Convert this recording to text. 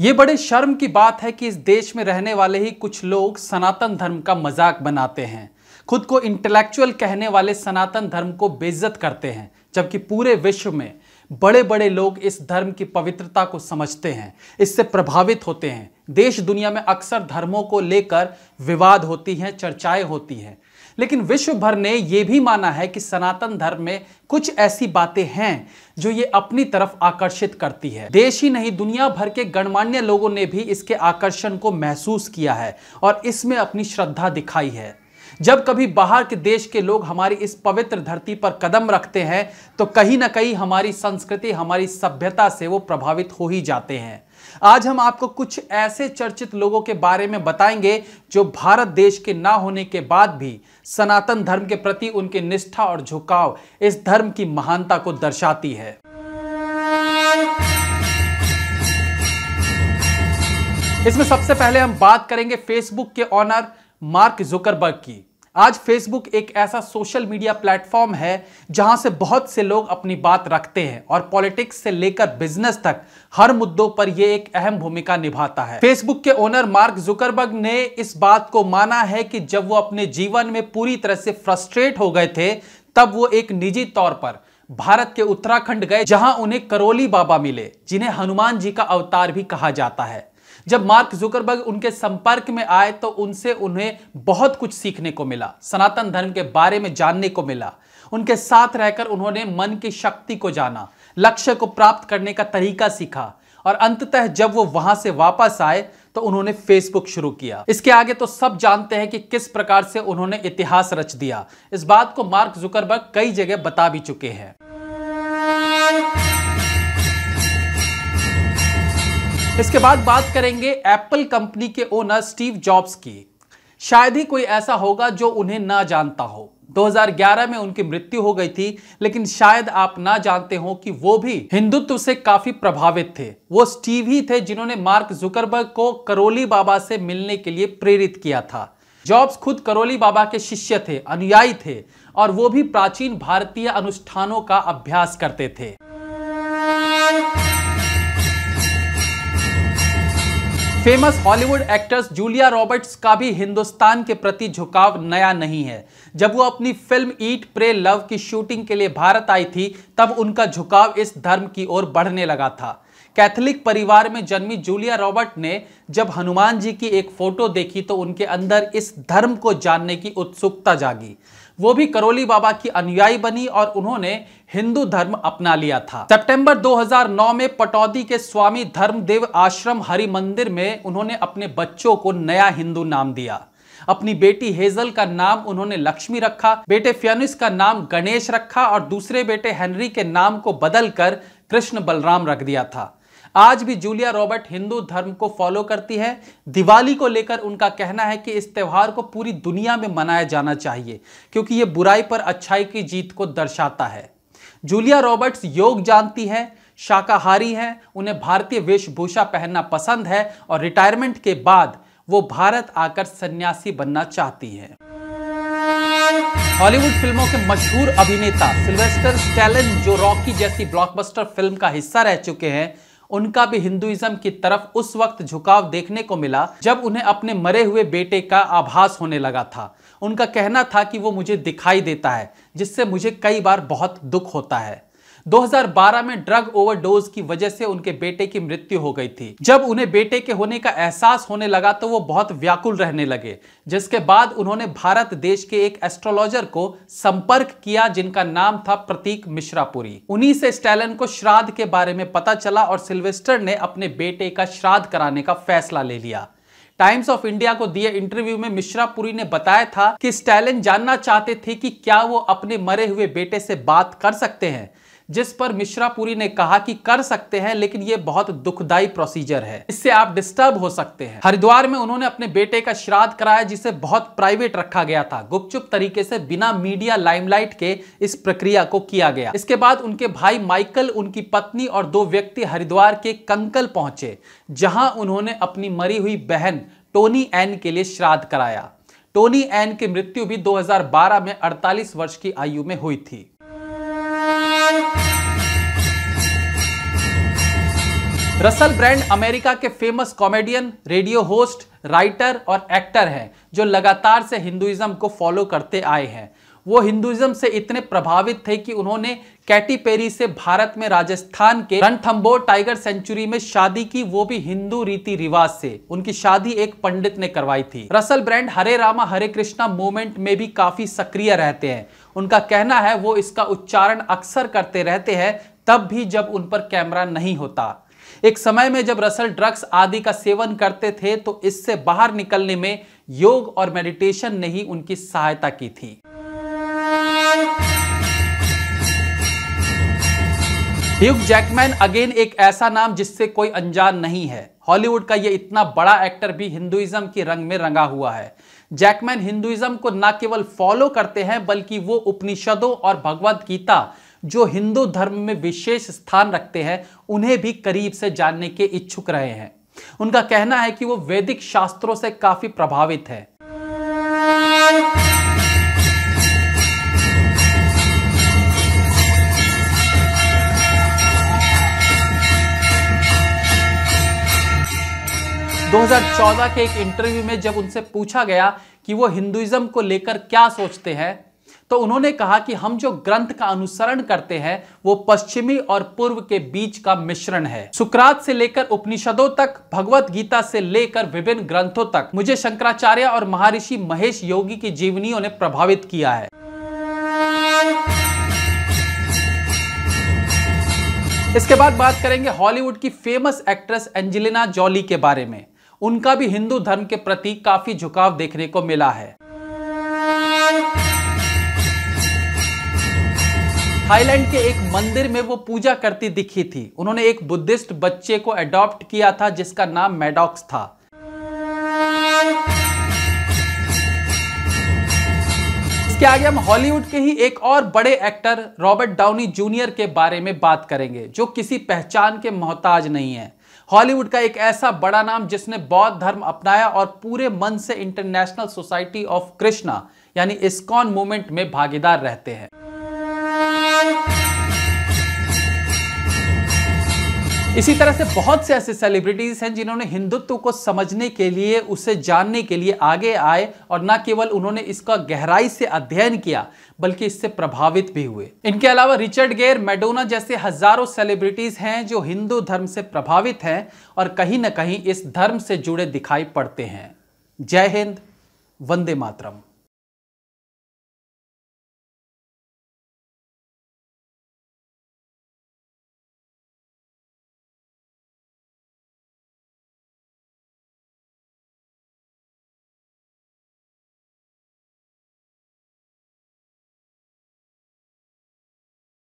ये बड़े शर्म की बात है कि इस देश में रहने वाले ही कुछ लोग सनातन धर्म का मजाक बनाते हैं खुद को इंटेलेक्चुअल कहने वाले सनातन धर्म को बेइज्जत करते हैं जबकि पूरे विश्व में बड़े बड़े लोग इस धर्म की पवित्रता को समझते हैं इससे प्रभावित होते हैं देश दुनिया में अक्सर धर्मों को लेकर विवाद होती हैं चर्चाएं होती हैं लेकिन विश्व भर ने यह भी माना है कि सनातन धर्म में कुछ ऐसी बातें हैं जो ये अपनी तरफ आकर्षित करती है देश ही नहीं दुनिया भर के गणमान्य लोगों ने भी इसके आकर्षण को महसूस किया है और इसमें अपनी श्रद्धा दिखाई है जब कभी बाहर के देश के लोग हमारी इस पवित्र धरती पर कदम रखते हैं तो कहीं ना कहीं हमारी संस्कृति हमारी सभ्यता से वो प्रभावित हो ही जाते हैं आज हम आपको कुछ ऐसे चर्चित लोगों के बारे में बताएंगे जो भारत देश के ना होने के बाद भी सनातन धर्म के प्रति उनकी निष्ठा और झुकाव इस धर्म की महानता को दर्शाती है इसमें सबसे पहले हम बात करेंगे फेसबुक के ऑनर मार्क जुकरबर्ग की आज फेसबुक एक ऐसा सोशल मीडिया प्लेटफॉर्म है जहां से बहुत से लोग अपनी बात रखते हैं और पॉलिटिक्स से लेकर बिजनेस तक हर मुद्दों पर यह एक अहम भूमिका निभाता है फेसबुक के ओनर मार्क जुकरबर्ग ने इस बात को माना है कि जब वो अपने जीवन में पूरी तरह से फ्रस्ट्रेट हो गए थे तब वो एक निजी तौर पर भारत के उत्तराखंड गए जहां उन्हें करोली बाबा मिले जिन्हें हनुमान जी का अवतार भी कहा जाता है जब मार्क जुकरबर्ग उनके संपर्क में आए तो उनसे उन्हें बहुत कुछ सीखने को मिला सनातन धर्म के बारे में जानने को मिला उनके साथ रहकर उन्होंने मन की शक्ति को जाना लक्ष्य को प्राप्त करने का तरीका सीखा और अंततः जब वो वहां से वापस आए तो उन्होंने फेसबुक शुरू किया इसके आगे तो सब जानते हैं कि किस प्रकार से उन्होंने इतिहास रच दिया इस बात को मार्क जुकरबर्ग कई जगह बता भी चुके हैं इसके बाद बात करेंगे एप्पल कंपनी के ओनर स्टीव जॉब्स की शायद ही कोई ऐसा होगा जो उन्हें ना जानता हो 2011 में उनकी मृत्यु हो गई थी लेकिन शायद आप ना जानते हो कि वो भी हिंदुत्व से काफी प्रभावित थे वो स्टीव ही थे जिन्होंने मार्क जुकरबर्ग को करोली बाबा से मिलने के लिए प्रेरित किया था जॉब्स खुद करोली बाबा के शिष्य थे अनुयायी थे और वो भी प्राचीन भारतीय अनुष्ठानों का अभ्यास करते थे famous Hollywood actress Julia Roberts का भी हिंदुस्तान के प्रति झुकाव नया नहीं है जब वो अपनी फिल्म ईट प्रे लव की शूटिंग के लिए भारत आई थी तब उनका झुकाव इस धर्म की ओर बढ़ने लगा था कैथोलिक परिवार में जन्मी जूलिया रॉबर्ट ने जब हनुमान जी की एक फोटो देखी तो उनके अंदर इस धर्म को जानने की उत्सुकता जागी वो भी करोली बाबा की अनुयायी बनी और उन्होंने हिंदू धर्म अपना लिया था सितंबर 2009 में पटौदी के स्वामी धर्मदेव आश्रम हरि मंदिर में उन्होंने अपने बच्चों को नया हिंदू नाम दिया अपनी बेटी हेजल का नाम उन्होंने लक्ष्मी रखा बेटे फियनिस का नाम गणेश रखा और दूसरे बेटे हेनरी के नाम को बदलकर कृष्ण बलराम रख दिया था आज भी जूलिया रॉबर्ट हिंदू धर्म को फॉलो करती है दिवाली को लेकर उनका कहना है कि इस त्यौहार को पूरी दुनिया में मनाया जाना चाहिए क्योंकि ये बुराई पर अच्छाई की जीत को दर्शाता है जूलिया रॉबर्ट्स योग जानती है शाकाहारी हैं उन्हें भारतीय वेशभूषा पहनना पसंद है और रिटायरमेंट के बाद वो भारत आकर सन्यासी बनना चाहती है हॉलीवुड फिल्मों के मशहूर अभिनेता सिल्वेस्टर स्टैलन जो रॉकी जैसी ब्लॉकबस्टर फिल्म का हिस्सा रह चुके हैं उनका भी हिंदुइज्म की तरफ उस वक्त झुकाव देखने को मिला जब उन्हें अपने मरे हुए बेटे का आभास होने लगा था उनका कहना था कि वो मुझे दिखाई देता है जिससे मुझे कई बार बहुत दुख होता है 2012 में ड्रग ओवरडोज की वजह से उनके बेटे की मृत्यु हो गई थी जब उन्हें बेटे के होने का एहसास होने लगा तो वो बहुत व्याकुल रहने लगे जिसके बाद उन्होंने भारत देश के एक एस्ट्रोलॉजर को संपर्क किया जिनका नाम था प्रतीक मिश्रापुरी उन्हीं से स्टैलन को श्राद्ध के बारे में पता चला और सिल्वेस्टर ने अपने बेटे का श्राद्ध कराने का फैसला ले लिया टाइम्स ऑफ इंडिया को दिए इंटरव्यू में मिश्रापुरी ने बताया था कि स्टैलिन जानना चाहते थे कि क्या वो अपने मरे हुए बेटे से बात कर सकते हैं जिस पर मिश्रा पुरी ने कहा कि कर सकते हैं लेकिन ये बहुत दुखदायी प्रोसीजर है इससे आप डिस्टर्ब हो सकते हैं हरिद्वार में उन्होंने अपने बेटे का श्राद्ध कराया जिसे बहुत प्राइवेट रखा गया था गुपचुप तरीके से बिना मीडिया लाइमलाइट के इस प्रक्रिया को किया गया इसके बाद उनके भाई माइकल उनकी पत्नी और दो व्यक्ति हरिद्वार के कंकल पहुंचे जहां उन्होंने अपनी मरी हुई बहन टोनी एन के लिए श्राद्ध कराया टोनी एन की मृत्यु भी 2012 में 48 वर्ष की आयु में हुई थी रसल ब्रांड अमेरिका के famous comedian radio host writer और एक्टर हैं जो लगातार से हिंदुइज्म को फॉलो करते आए हैं वो हिंदुइज्म से इतने प्रभावित थे कि उन्होंने कैटी पेरी से भारत में राजस्थान के रणथम्बोर टाइगर सेंचुरी में शादी की वो भी हिंदू रीति रिवाज से उनकी शादी एक पंडित ने करवाई थी Russell Brand Hare Rama Hare Krishna movement में भी काफी सक्रिय रहते हैं उनका कहना है वो इसका उच्चारण अक्सर करते रहते हैं तब भी जब उन पर कैमरा नहीं होता एक समय में जब रसल ड्रग्स आदि का सेवन करते थे तो इससे बाहर निकलने में योग और मेडिटेशन ने ही उनकी सहायता की थी ह्यूग जैकमैन अगेन एक ऐसा नाम जिससे कोई अनजान नहीं है हॉलीवुड का ये इतना बड़ा एक्टर भी हिंदुइज्म के रंग में रंगा हुआ है जैकमैन हिंदुइज्म को न केवल फॉलो करते हैं बल्कि वो उपनिषदों और भगवत गीता जो हिंदू धर्म में विशेष स्थान रखते हैं उन्हें भी करीब से जानने के इच्छुक रहे हैं उनका कहना है कि वो वैदिक शास्त्रों से काफी प्रभावित है दो हजार चौदह के एक इंटरव्यू में जब उनसे पूछा गया कि वो हिंदुइज्म को लेकर क्या सोचते हैं तो उन्होंने कहा कि हम जो ग्रंथ का अनुसरण करते हैं वो पश्चिमी और पूर्व के बीच का मिश्रण है सुकरात से लेकर उपनिषदों तक भगवत गीता से लेकर विभिन्न ग्रंथों तक मुझे शंकराचार्य और महर्षि महेश योगी की जीवनियों ने प्रभावित किया है इसके बाद बात करेंगे हॉलीवुड की फेमस एक्ट्रेस एंजेलिना जॉली के बारे में उनका भी हिंदू धर्म के प्रति काफी झुकाव देखने को मिला है थाईलैंड के एक मंदिर में वो पूजा करती दिखी थी उन्होंने एक बुद्धिस्ट बच्चे को एडॉप्ट किया था जिसका नाम मेडॉक्स था इसके आगे हम हॉलीवुड के ही एक और बड़े एक्टर रॉबर्ट डाउनी जूनियर के बारे में बात करेंगे जो किसी पहचान के मोहताज नहीं है हॉलीवुड का एक ऐसा बड़ा नाम जिसने बौद्ध धर्म अपनाया और पूरे मन से इंटरनेशनल सोसाइटी ऑफ कृष्णा यानी इस्कॉन मूवमेंट में भागीदार रहते हैं इसी तरह से बहुत से ऐसे सेलिब्रिटीज हैं जिन्होंने हिंदुत्व को समझने के लिए उसे जानने के लिए आगे आए और न केवल उन्होंने इसका गहराई से अध्ययन किया बल्कि इससे प्रभावित भी हुए इनके अलावा रिचर्ड गेयर मेडोना जैसे हजारों सेलिब्रिटीज हैं जो हिंदू धर्म से प्रभावित हैं और कहीं ना कहीं इस धर्म से जुड़े दिखाई पड़ते हैं जय हिंद वंदे मातरम